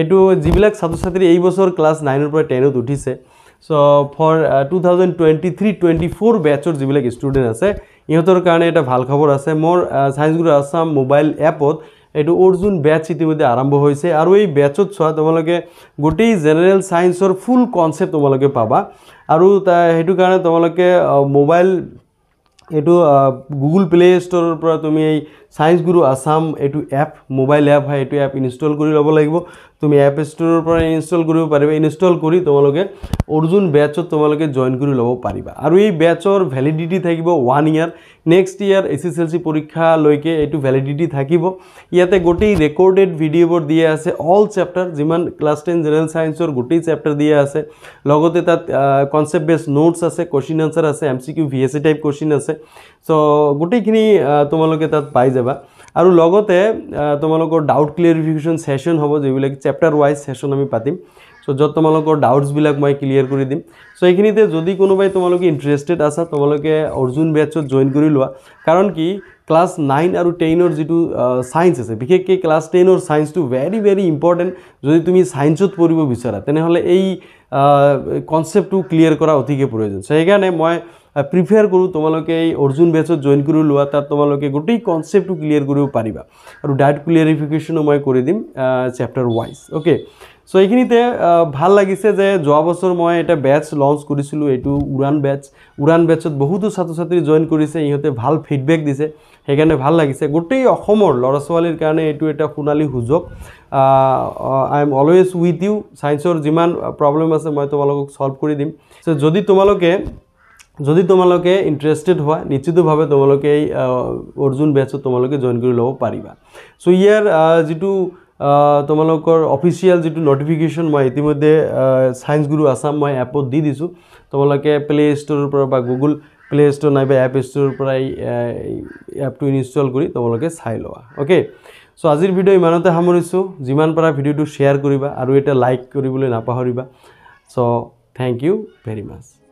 এইটো যিবিলাক ছাত্ৰ ছাত্ৰী এই বছৰ ক্লাছ নাইনৰ পৰা টেনত উঠিছে so' for two thousand twenty three twenty four বেটছৰ যিবিলাক ষ্টুডেণ্ট আছে ইহঁতৰ কাৰণে এটা ভাল খবৰ আছে মোৰ ছায়েঞ্চ গুৰু আছাম মোবাইল এপত এইটো অৰ্জুন বেটছ ইতিমধ্যে আৰম্ভ হৈছে আৰু এই বেটছত চোৱা তোমালোকে গোটেই জেনেৰেল ছায়েঞ্চৰ ফুল কনচেপ্ট তোমালোকে পাবা আৰু তাৰ সেইটো কাৰণে তোমালোকে মোবাইল এইটো গুগল প্লে ষ্ট'ৰৰ পৰা তুমি এই চায়েন্স গুৰু আছাম এইটো এপ মোবাইল এপ হয় এইটো এপ ইনষ্টল কৰি ল'ব লাগিব তুমি এপ ষ্ট'ৰৰ পৰা ইনষ্টল কৰিব পাৰিবা ইনষ্টল কৰি তোমালোকে অৰ্জুন বেচত তোমালোকে জইন কৰি ল'ব পাৰিবা আৰু এই বেচৰ ভেলিডিটি থাকিব one year next year S S L C পৰীক্ষালৈকে এইটো ভেলিডিটি থাকিব ইয়াতে গোটেই ৰেকৰ্ডেড ভিডিঅ'বোৰ দিয়া আছে অল চেপ্টাৰ যিমান ক্লাছ টেন জেনেৰেল চায়েন্সৰ গোটেই চেপ্টাৰ দিয়া আছে লগতে তাত কনচেপ্ট বেছ নোটছ আছে কুৱেশ্যন আনচাৰ আছে M C Q V S C type question আছে আছে সো গোটেইখিনি তোমালোকে তাত পাই যাবা আৰু লগতে তোমালোকৰ ডাউট ক্লিয়াৰিফিকেশ্যন ছেশ্যন হ'ব যিবিলাক চেপ্টাৰ ৱাইজ ছেশ্যন আমি পাতিম সো য'ত তোমালোকৰ ডাউটছবিলাক মই ক্লিয়াৰ কৰি দিম সো এইখিনিতে যদি কোনোবাই তোমালোকে ইণ্টাৰেষ্টেড আছা তোমালোকে অৰ্জুন বেটছত জইন কৰি লোৱা কাৰণ কি ক্লাছ নাইন আৰু টেনৰ যিটো ছায়েঞ্চ আছে বিশেষকৈ ক্লাছ টেনৰ ছায়েঞ্চটো ভেৰি ভেৰি ইম্পৰ্টেণ্ট যদি তুমি ছায়েঞ্চত পঢ়িব বিচাৰা তেনেহ'লে এই কনচেপ্টটো ক্লিয়াৰ কৰা অতিকৈ প্ৰয়োজন চ' সেইকাৰণে মই প্ৰিফেয়াৰ কৰোঁ তোমালোকে এই অৰ্জুন বেচত জইন কৰি লোৱা তাত তোমালোকে গোটেই কনচেপ্টটো ক্লিয়াৰ কৰিব পাৰিবা আৰু ডায়েট ক্লিয়াৰিফিকেশ্যনো মই কৰি দিম চেপ্টাৰ ৱাইজ অ'কে চ' এইখিনিতে ভাল লাগিছে যে যোৱা বছৰ মই এটা বেটছ লঞ্চ কৰিছিলোঁ এইটো উড়ান বেটছ উড়ান বেটছত বহুতো ছাত্ৰ ছাত্ৰী জইন কৰিছে ইহঁতে ভাল ফিডবেক দিছে সেইকাৰণে ভাল লাগিছে গোটেই অসমৰ ল'ৰা ছোৱালীৰ কাৰণে এইটো এটা সোণালী সুযোগ I am always with you ছায়েন্সৰ যিমান প্ৰব্লেম আছে মই তোমালোকক ছল্ভ কৰি দিম চ' যদি তোমালোকে যদি তোমালোকে ইণ্টাৰেষ্টেড হোৱা নিশ্চিতভাৱে তোমালোকে এই অৰ্জুন বেচত তোমালোকে জইন কৰি ল'ব পাৰিবা চ' ইয়াৰ যিটো তোমালোকৰ অফিচিয়েল যিটো ন'টিফিকেশ্যন মই ইতিমধ্যে ছায়েন্স গুৰু আছাম মই এপত দি দিছোঁ তোমালোকে প্লে ষ্ট'ৰৰ পৰা বা গুগল প্লে ষ্ট'ৰ নাইবা এপ ষ্ট'ৰৰ পৰা এই এপটো ইনষ্টল কৰি তোমালোকে চাই লোৱা অ'কে চ' আজিৰ ভিডিঅ' ইমানতে সামৰিছোঁ যিমান পাৰা ভিডিঅ'টো শ্বেয়াৰ কৰিবা আৰু এটা লাইক কৰিবলৈ নাপাহৰিবা so' thank you very much